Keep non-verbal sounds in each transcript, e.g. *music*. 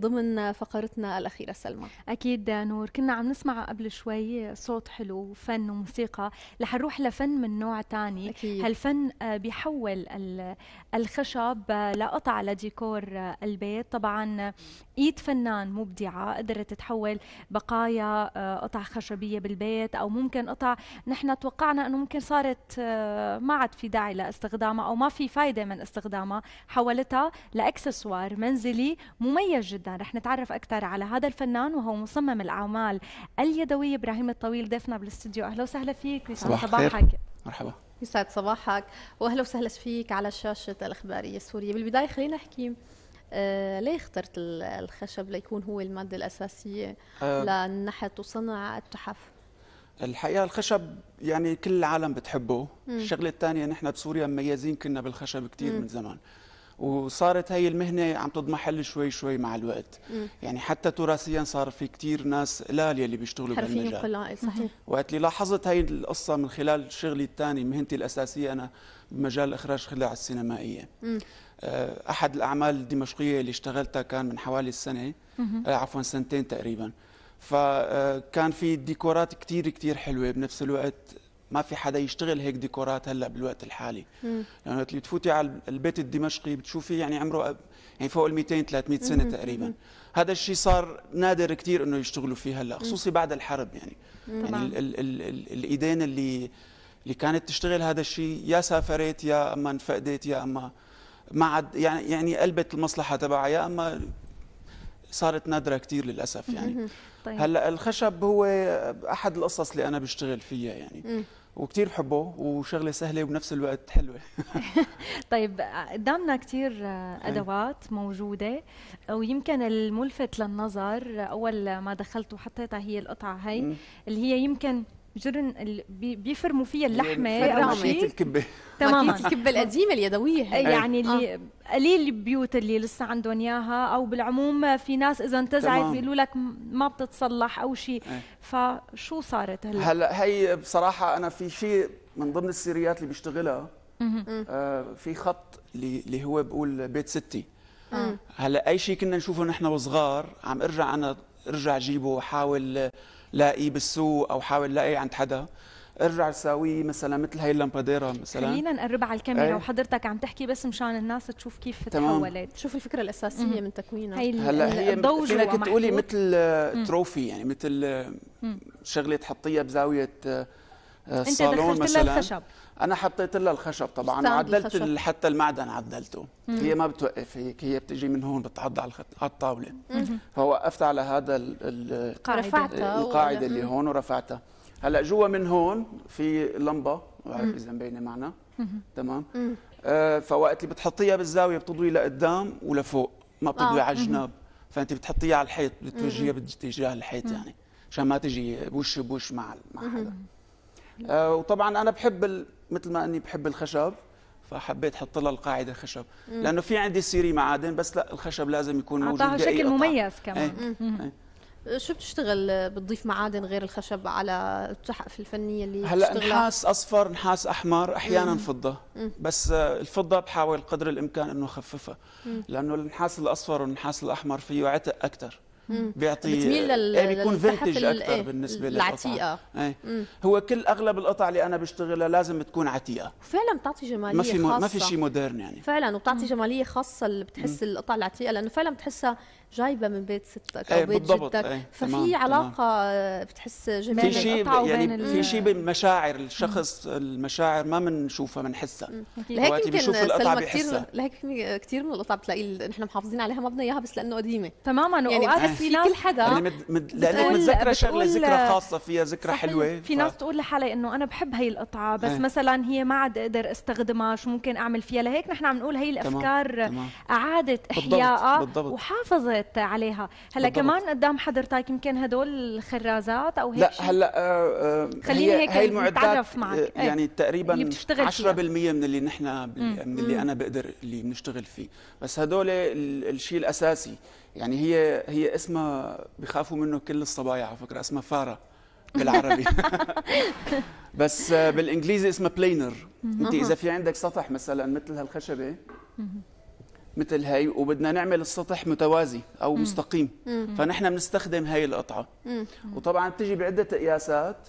ضمن فقرتنا الأخيرة سلمى أكيد نور كنا عم نسمع قبل شوي صوت حلو وفن وموسيقى رح نروح لفن من نوع تاني أكيد. هالفن آه، بيحول الخشب آه، لقطع لديكور آه، البيت طبعا ايد فنان مبدعه قدرت تحول بقايا قطع خشبيه بالبيت او ممكن قطع نحن توقعنا انه ممكن صارت ما عاد في داعي لاستخدامها او ما في فائده من استخدامها حولتها لاكسسوار منزلي مميز جدا رح نتعرف أكثر على هذا الفنان وهو مصمم الأعمال اليدوية إبراهيم الطويل ضيفنا بالاستديو أهلا وسهلا فيك يسعد صباحك خير. مرحبا يسعد صباحك واهلا وسهلا فيك على الشاشه الاخباريه السوريه بالبدايه خلينا نحكي آه ليه اخترت الخشب ليكون هو الماده الاساسيه آه للنحت وصنع التحف الحقيقه الخشب يعني كل العالم بتحبه الشغله الثانيه نحن بسوريا مميزين كنا بالخشب كثير من زمان وصارت هي المهنه عم تضمحل شوي شوي مع الوقت مم. يعني حتى تراثيا صار في كثير ناس قلال يلي بيشتغلوا بالمجال قلائل صحيح وقت اللي لاحظت هي القصه من خلال شغلي الثاني مهنتي الاساسيه انا بمجال اخراج خلع السينمائيه مم. آه، احد الاعمال الدمشقيه اللي اشتغلتها كان من حوالي سنه آه، عفوا سنتين تقريبا فكان آه، في ديكورات كثير كثير حلوه بنفس الوقت ما في حدا يشتغل هيك ديكورات هلا بالوقت الحالي لانه يعني وقت اللي تفوتي على البيت الدمشقي بتشوفي يعني عمره يعني فوق ال 200 300 سنه مم. تقريبا مم. هذا الشيء صار نادر كثير انه يشتغلوا فيه هلا خصوصي بعد الحرب يعني مم. يعني ال ال ال ال الايدين اللي اللي كانت تشتغل هذا الشيء يا سافرت يا اما انفقدت يا اما ما عاد يعني يعني قلبت المصلحه تبعها يا اما صارت نادره كثير للاسف يعني طيب. هلا الخشب هو احد القصص اللي انا بشتغل فيها يعني وكثير بحبه وشغله سهله وبنفس الوقت حلوه *laughs* *laughs* طيب قدامنا كثير آه، ادوات موجوده ويمكن الملفت للنظر اول ما دخلت وحطيتها هي القطعه هي اللي هي يمكن جرن اللي بيفرموا فيها اللحمه او شيء الكبه تماما الكبه القديمه اليدويه يعني اللي آه. قليل البيوت اللي لسه عندهم اياها او بالعموم في ناس اذا انتزعت بيقولوا لك ما بتتصلح او شيء آه. فشو صارت هلا هلا هي بصراحه انا في شيء من ضمن السيريات اللي بشتغلها آه في خط اللي, اللي هو بقول بيت ستي آه. هلا اي شيء كنا نشوفه نحن وصغار عم ارجع انا ارجع جيبه واحاول لاقيه بالسوق او حاول لاقيه عند حدا ارجع ساويه مثلا مثل هي اللمباديرا مثلا خلينا نقربها على الكاميرا ايه؟ وحضرتك عم تحكي بس مشان الناس تشوف كيف تحولت شوف الفكره الاساسيه مم. من تكوينها هي هلا هي فينك تقولي مثل تروفي يعني مثل شغله تحطيها بزاويه الصالون آه، انت مثلا الخشب. انا حطيت لها الخشب طبعا عدلت الخشب. حتى المعدن عدلته مم. هي ما بتوقف هيك هي بتجي من هون بتعض على الطاوله فوقفت على هذا القاعده القاعده اللي هون ورفعتها هلا جوا من هون في لمبه بعرف اذا مبينه معنا تمام آه فوقت اللي بتحطيها بالزاويه بتضوي لقدام ولفوق ما بتضوي آه. على الجناب فانت بتحطيها على الحيط بتوجهيها باتجاه الحيط يعني عشان ما تجي بوش بوش مع مع حدا آه وطبعا انا بحب ال... مثل ما اني بحب الخشب فحبيت احط لها القاعده خشب مم. لانه في عندي سيري معادن بس لا الخشب لازم يكون موجود اعطاها شكل مميز كمان مم. شو بتشتغل بتضيف معادن غير الخشب على التحف الفنيه اللي هلا نحاس اصفر نحاس احمر احيانا مم. فضه مم. بس آه، الفضه بحاول قدر الامكان انه اخففها مم. لانه النحاس الاصفر والنحاس الاحمر فيه عتق اكثر بيعطي يعني بيكون فينتج اكثر بالنسبه للعتيقه اي هو كل اغلب القطع اللي انا بشتغلها لازم تكون عتيقه فعلا بتعطي جماليه ما في خاصة. ما في شيء مودرن يعني فعلا وبتعطي جماليه خاصه اللي بتحس القطع العتيقه لانه فعلا بتحسها جايبه من بيت ستك او إيه، بيت بالضبط. جدك ايه. ففي تمام. علاقه تمام. بتحس جمال في شيء يعني في شيء بمشاعر الشخص المشاعر ما بنشوفها بنحسها يعني لهيك يمكن القطع كثير لهيك كثير من القطع بتلاقي نحن محافظين عليها ما بدنا اياها بس لانه قديمه تماما يعني في ناس كل حدا يعني مد... مد... لانك متذكره شغله ذكرى خاصه فيها ذكرى حلوه في ف... ناس تقول لحالها انه انا بحب هي القطعه بس هي. إيه. مثلا هي ما عاد اقدر استخدمها شو ممكن اعمل فيها لهيك نحن عم نقول هي الافكار اعادت احيائها بالضبط. بالضبط. وحافظت عليها هلا بالضبط. كمان قدام حضرتك يمكن هدول الخرازات او هيك لا هلا آه،, آه خليني هي هيك هي المعدات معك. آه، إيه. يعني تقريبا 10% من اللي نحن من اللي انا بقدر اللي بنشتغل فيه بس هدول الشيء الاساسي يعني هي هي اسمها بخافوا منه كل الصبايا على فكره اسمها فاره بالعربي *laughs* بس آه، بالانجليزي اسمها بلينر انت اذا في عندك سطح مثلا مثل هالخشبه مثل هي وبدنا نعمل السطح متوازي او مستقيم فنحن بنستخدم هي القطعه وطبعا بتجي بعده قياسات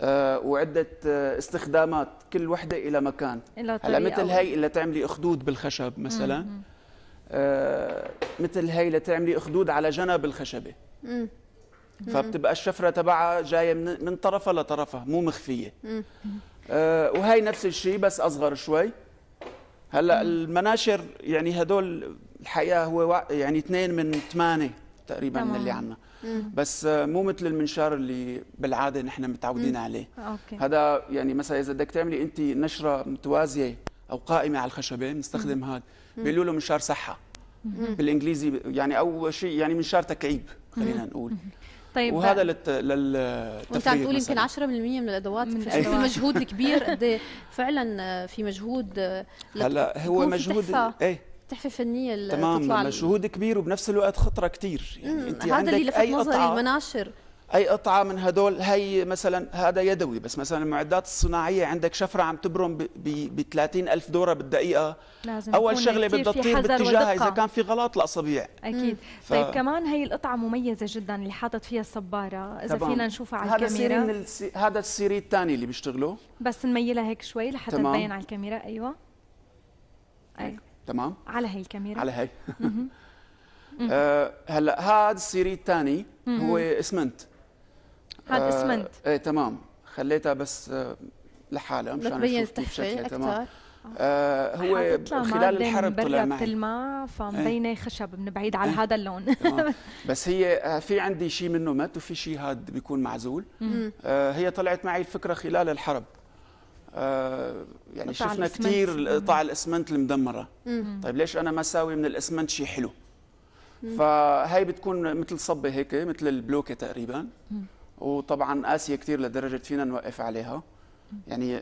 آه، وعده آه، استخدامات كل وحده الى مكان هلا مثل هي اللي تعملي اخدود بالخشب مثلا آه، مثل هي لتعملي اخدود على جنب الخشبه مم. فبتبقى الشفره تبعها جايه من, من طرفها لطرفها مو مخفيه آه وهي نفس الشيء بس اصغر شوي هلا المناشر يعني هدول الحقيقه هو يعني اثنين من ثمانيه تقريبا من اللي عندنا بس آه، مو مثل المنشار اللي بالعاده نحن متعودين عليه أوكي. هذا يعني مثلا اذا بدك تعملي انت نشره متوازيه او قائمه على الخشبه بنستخدم هذا بيقولوا له منشار صحه بالانجليزي يعني او شيء يعني منشار تكعيب خلينا نقول طيب وهذا للتفريغ وانت عم تقول يمكن 10% من الادوات من في أيوة. مجهود كبير قد إيه فعلا في مجهود هلا هو مجهود ايه تحفه فنيه تمام مجهود كبير وبنفس الوقت خطره كثير يعني انت هذا اللي لفت نظري المناشر اي قطعه من هدول هي مثلا هذا يدوي بس مثلا المعدات الصناعيه عندك شفره عم تبرم ب 30 الف دوره بالدقيقه لازم اول شغله بدها تطير باتجاهها اذا كان في غلط الاصابيع اكيد ف... طيب كمان هي القطعه مميزه جدا اللي حاطط فيها الصباره اذا طبعاً. فينا نشوفها على هذا الكاميرا هذا السيري السي... هذا السيري الثاني اللي بيشتغلوا بس نميلها هيك شوي لحتى تبين على الكاميرا ايوه اي تمام على هي الكاميرا على هي *laughs* آه، هلا هذا السيري الثاني هو اسمنت اسمنت آه اسمنت ايه تمام خليتها بس آه، لحالها مشان نشوف كيف شكلها تمام آه, آه، هو خلال الحرب طلع معي بتلمع فمبينه ايه؟ خشب من بعيد على ايه؟ هذا اللون *laughs* بس هي آه، في عندي شيء منه مات وفي شيء هاد بيكون معزول آه هي طلعت معي الفكره خلال الحرب آه يعني شفنا كثير قطع الاسمنت المدمره مم. طيب ليش انا ما ساوي من الاسمنت شيء حلو مم. فهي بتكون مثل صبه هيك مثل البلوكه تقريبا مم. وطبعا قاسيه كثير لدرجه فينا نوقف عليها يعني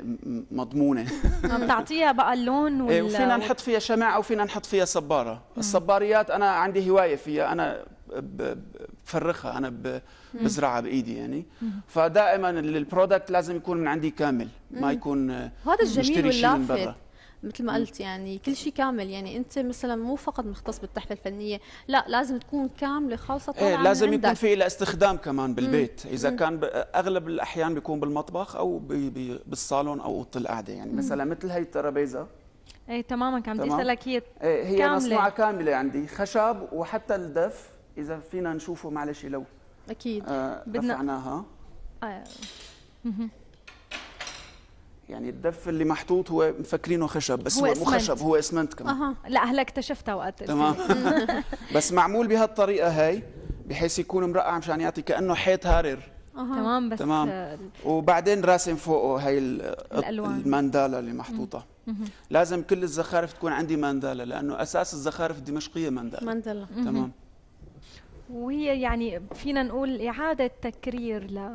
مضمونه تعطيها بقى اللون إيه، وال... وفينا نحط فيها او وفينا نحط فيها صباره الصباريات انا عندي هوايه فيها انا بفرخها انا بزرعها بايدي يعني فدائما البرودكت لازم يكون من عندي كامل ما يكون آه، هذا الجميل واللافت مثل ما قلت يعني كل شيء كامل يعني انت مثلا مو فقط مختص بالتحفه الفنيه لا لازم تكون كامله خالصه طبعا ايه لازم يكون في لها استخدام كمان بالبيت مم. اذا مم. كان اغلب الاحيان بيكون بالمطبخ او بي بي بالصالون او اوضه القعده يعني مم. مثلا مثل هي الترابيزه ايه تماما كان بدي اسالك هي ايه هي كاملة. مصنوعه كامله عندي خشب وحتى الدف اذا فينا نشوفه معلش لو اكيد آه بدنا رفعناها آه. يعني الدف اللي محطوط هو مفكرينه خشب بس هو, هو مو خشب هو اسمنت كمان اها لا هلا اكتشفتها وقت تمام *laughs* بس معمول بهالطريقه هاي بحيث يكون مرقع مشان يعطي كانه حيط هارر أه. تمام بس تمام آه، وبعدين راسم فوقه هاي الالوان المندالا اللي محطوطه لازم كل الزخارف تكون عندي مندالا لانه اساس الزخارف الدمشقيه مندالا مندالا تمام وهي يعني فينا نقول إعادة تكرير ل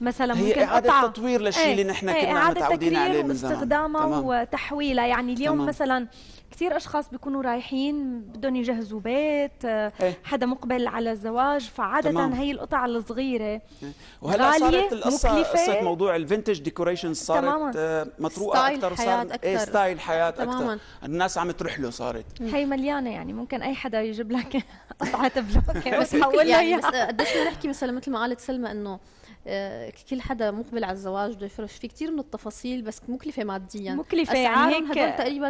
مثلا هي ممكن إعادة قطعة. تطوير للشيء ايه اللي نحن ايه كنا متعودين عليه من زمان إعادة تكرير واستخدامه وتحويله يعني اليوم تمام. مثلا كثير اشخاص بيكونوا رايحين بدهم يجهزوا بيت آه، إيه. حدا مقبل على الزواج فعاده تمام. هي القطع الصغيره إيه. وهلا صارت القصه قصه موضوع الفينتج ديكوريشن صارت تماما. آه، مطروقه اكثر صارت أكثر. إيه ستايل حياه اكثر الناس عم تروح له صارت هي مليانه يعني ممكن اي حدا يجيب لك *laughs* قطعه بلوكه *laughs* بس حولها يعني آه، قديش نحكي مثلا مثل ما قالت سلمى انه كل حدا مقبل على الزواج بده يفرش في كثير من التفاصيل بس مكلفه ماديا مكلفه يعني هيك هدول تقريبا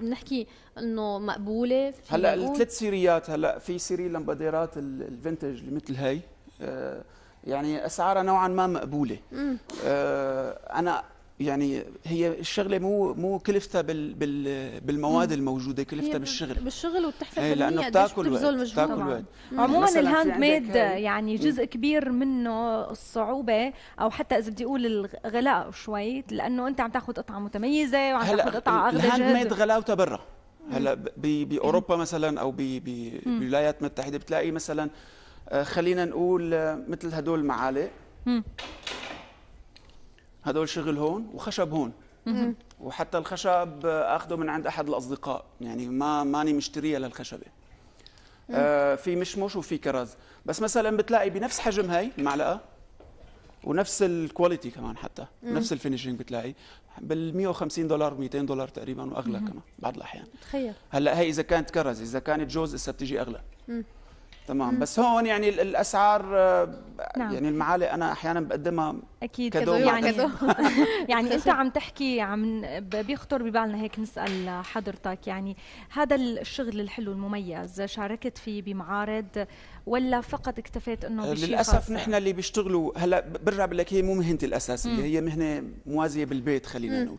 بنحكي انه مقبوله في هلا الثلاث سيريات هلا في سيري لمباديرات الفنتج اللي مثل هي آه، يعني اسعارها نوعا ما مقبوله آه، انا يعني هي الشغله مو مو كلفتها بال بال بالمواد الموجوده كلفتها بالشغل بالشغل والتحفه الفنيه لانه بتاكل وقت بتاكل وقت عموما الهاند ميد آه، يعني جزء كبير منه الصعوبه او حتى اذا بدي اقول الغلاء شوي لانه انت عم تاخذ قطعه متميزه وعم تاخذ قطعه اغلى الهاند ميد غلاوتها برا هلا باوروبا مثلا او بالولايات المتحده بتلاقي مثلا آه، خلينا نقول آه، مثل هدول المعالق هذول شغل هون وخشب هون وحتى الخشب اخذه من عند احد الاصدقاء يعني ما ماني مشتريها للخشبه آه في مشمش وفي كرز بس مثلا بتلاقي بنفس حجم هاي المعلقه ونفس الكواليتي كمان حتى مم. نفس الفينشينج بتلاقي بال 150 دولار 200 دولار تقريبا واغلى مم. كمان بعض الاحيان تخيل هلا هي اذا كانت كرز اذا كانت جوز اسا بتيجي اغلى مم. تمام بس هون يعني الاسعار آه، نعم. يعني المعالق انا احيانا بقدمها اكيد كدو يعني كدو. يعني, *laughs* *laughs* يعني انت عم تحكي عم بيخطر ببالنا هيك نسال حضرتك يعني هذا الشغل الحلو المميز شاركت فيه بمعارض ولا فقط اكتفيت انه آه، بشيء للاسف نحن اللي بيشتغلوا هلا برجع بقول لك هي مو مهنتي الاساسيه هي مهنه موازيه بالبيت خلينا نقول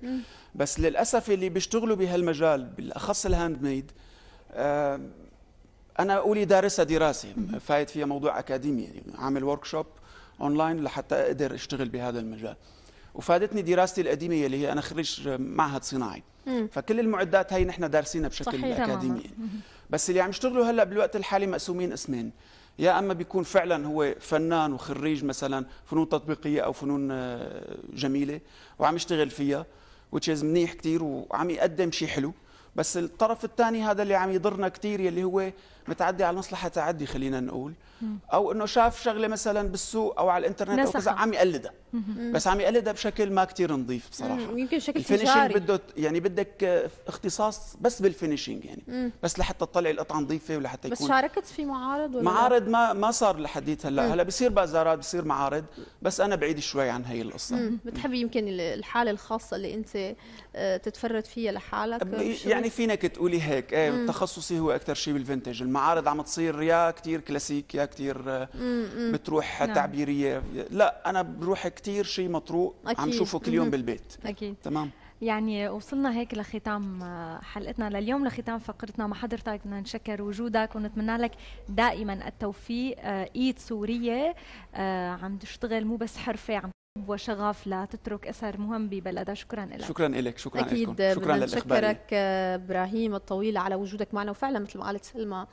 بس للاسف اللي بيشتغلوا بهالمجال بالاخص الهاند ميد آه انا اولي دارسه دراسه فايت فيها موضوع اكاديمي يعني عامل ورك شوب اونلاين لحتى اقدر اشتغل بهذا المجال وفادتني دراستي القديمه اللي هي انا خريج معهد صناعي مم. فكل المعدات هي نحن دارسينها بشكل اكاديمي يعني. بس اللي عم يشتغلوا هلا بالوقت الحالي مقسومين اسمين يا اما بيكون فعلا هو فنان وخريج مثلا فنون تطبيقيه او فنون آه، جميله وعم يشتغل فيها وتشيز منيح كثير وعم يقدم شيء حلو بس الطرف الثاني هذا اللي عم يضرنا كثير يلي هو متعدي على المصلحه تعدي خلينا نقول او انه شاف شغله مثلا بالسوق او على الانترنت او كذا عم يقلدها بس عم يقلدها بشكل ما كثير نظيف بصراحه ويمكن شكل تجاري بده يعني بدك آه، اختصاص بس بالفينشينج يعني بس لحتى تطلعي القطعه نظيفه ولحتى يكون بس شاركت في معارض ولا معارض ما ما صار لحديت هلا هلا بصير بازارات بصير معارض بس انا بعيد شوي عن هي القصه بتحبي يمكن الحاله الخاصه اللي انت آه، تتفرد فيها لحالك يعني فينك تقولي هيك ايه تخصصي هو اكثر شيء بالفنتج المعارض عم تصير يا كثير كلاسيك يا كثير آه، بتروح نعم. تعبيريه لا انا بروح كثير شيء مطروق أكيد. عم شوفه كل يوم بالبيت اكيد تمام يعني وصلنا هيك لختام آه، حلقتنا لليوم لختام فقرتنا مع حضرتك بدنا نشكر وجودك ونتمنى لك دائما التوفيق آه، ايد سوريه عم تشتغل مو بس حرفه عم وشغف لتترك اثر مهم ببلدها شكرا لك شكرا لك شكرا لك اكيد شكرا نشكرك ابراهيم الطويل على وجودك معنا وفعلا مثل ما قالت سلمى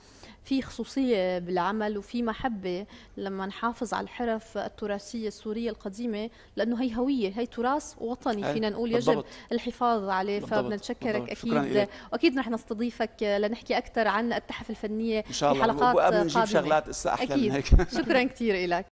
في خصوصيه بالعمل وفي محبه لما نحافظ على الحرف التراثيه السوريه القديمه لانه هي هويه هي تراث وطني فينا نقول بالضبط. يجب الحفاظ عليه فبدنا نشكرك اكيد واكيد رح نستضيفك لنحكي اكثر عن التحف الفنيه ان شاء الله وقبل نجيب شغلات هسه احلى أكيد. من هيك شكرا كثير لك